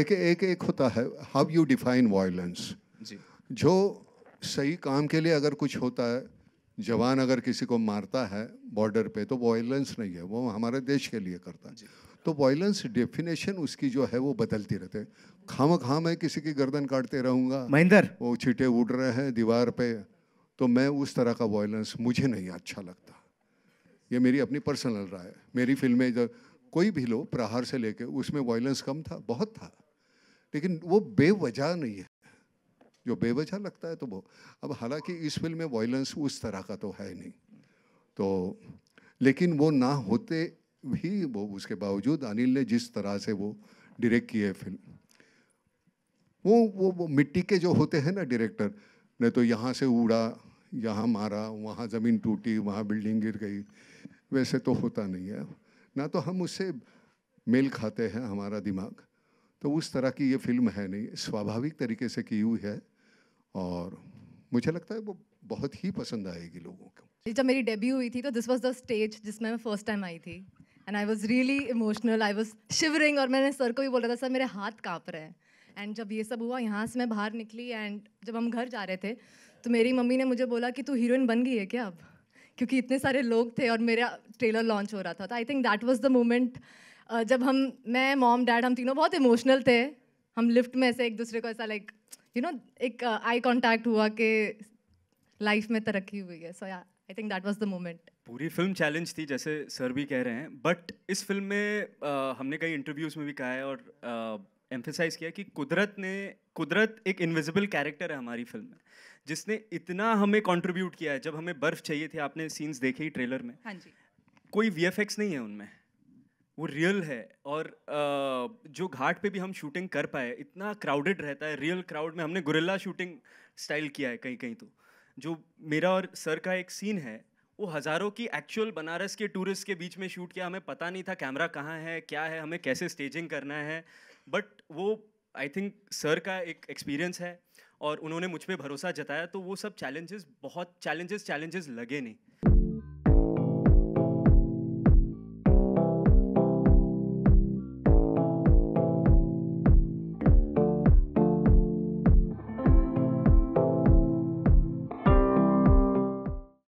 एक एक एक होता है हाउ यू डिफाइन वायलेंस जो सही काम के लिए अगर कुछ होता है जवान अगर किसी को मारता है बॉर्डर पे तो वायलेंस नहीं है वो हमारे देश के लिए करता है तो वायलेंस डेफिनेशन उसकी जो है वो बदलती रहते हैं खाम खा मैं किसी की गर्दन काटते रहूँगा महिंदर वो छीटे उड़ रहे हैं दीवार पे तो मैं उस तरह का वायलेंस मुझे नहीं अच्छा लगता ये मेरी अपनी पर्सनल राय है मेरी फिल्में जब कोई भी लो प्रहार से लेके उसमें वायलेंस कम था बहुत था लेकिन वो बेवजह नहीं है जो बेवजह लगता है तो वो अब हालांकि इस फिल्म में वॉयलेंस उस तरह का तो है नहीं तो लेकिन वो ना होते भी वो उसके बावजूद अनिल ने जिस तरह से वो डायरेक्ट किए है फिल्म वो वो वो मिट्टी के जो होते हैं ना डायरेक्टर ने तो यहाँ से उड़ा यहाँ मारा वहाँ ज़मीन टूटी वहाँ बिल्डिंग गिर गई वैसे तो होता नहीं है ना तो हम उससे मेल खाते हैं हमारा दिमाग तो उस तरह की ये फिल्म है नहीं स्वाभाविक तरीके से की हुई है और मुझे लगता है वो बहुत ही पसंद आएगी लोगों को जब मेरी डेब्यू हुई थी तो दिस वॉज द स्टेज जिसमें मैं फर्स्ट टाइम आई थी and I was really emotional I was shivering और मैंने सर को भी बोला था सर मेरे हाथ काँप रहे हैं एंड जब ये सब हुआ यहाँ से मैं बाहर निकली एंड जब हम घर जा रहे थे तो मेरी मम्मी ने मुझे बोला कि तू हीरोइन बन गई है क्या अब क्योंकि इतने सारे लोग थे और मेरा ट्रेलर लॉन्च हो रहा था तो I think that was the moment जब हम मैं मॉम डैड हम तीनों बहुत इमोशनल थे हम लिफ्ट में ऐसे एक दूसरे को ऐसा लाइक यू नो एक आई कॉन्टैक्ट हुआ कि लाइफ में तरक्की हुई है so I think that was the moment पूरी फिल्म चैलेंज थी जैसे सर भी कह रहे हैं बट इस फिल्म में आ, हमने कई इंटरव्यूज़ में भी कहा है और एम्फेसाइज किया कि कुदरत ने कुदरत एक इनविजिबल कैरेक्टर है हमारी फिल्म में जिसने इतना हमें कंट्रीब्यूट किया है जब हमें बर्फ चाहिए थी आपने सीन्स देखे ही ट्रेलर में हाँ जी कोई वी नहीं है उनमें वो रियल है और जो घाट पे भी हम शूटिंग कर पाए इतना क्राउडेड रहता है रियल क्राउड में हमने गुरिल्ला शूटिंग स्टाइल किया है कहीं कहीं तो जो मेरा और सर का एक सीन है वो हज़ारों की एक्चुअल बनारस के टूरिस्ट के बीच में शूट किया हमें पता नहीं था कैमरा कहाँ है क्या है हमें कैसे स्टेजिंग करना है बट वो आई थिंक सर का एक एक्सपीरियंस है और उन्होंने मुझ पर भरोसा जताया तो वो सब चैलेंजेस बहुत चैलेंजेस चैलेंजेस लगे नहीं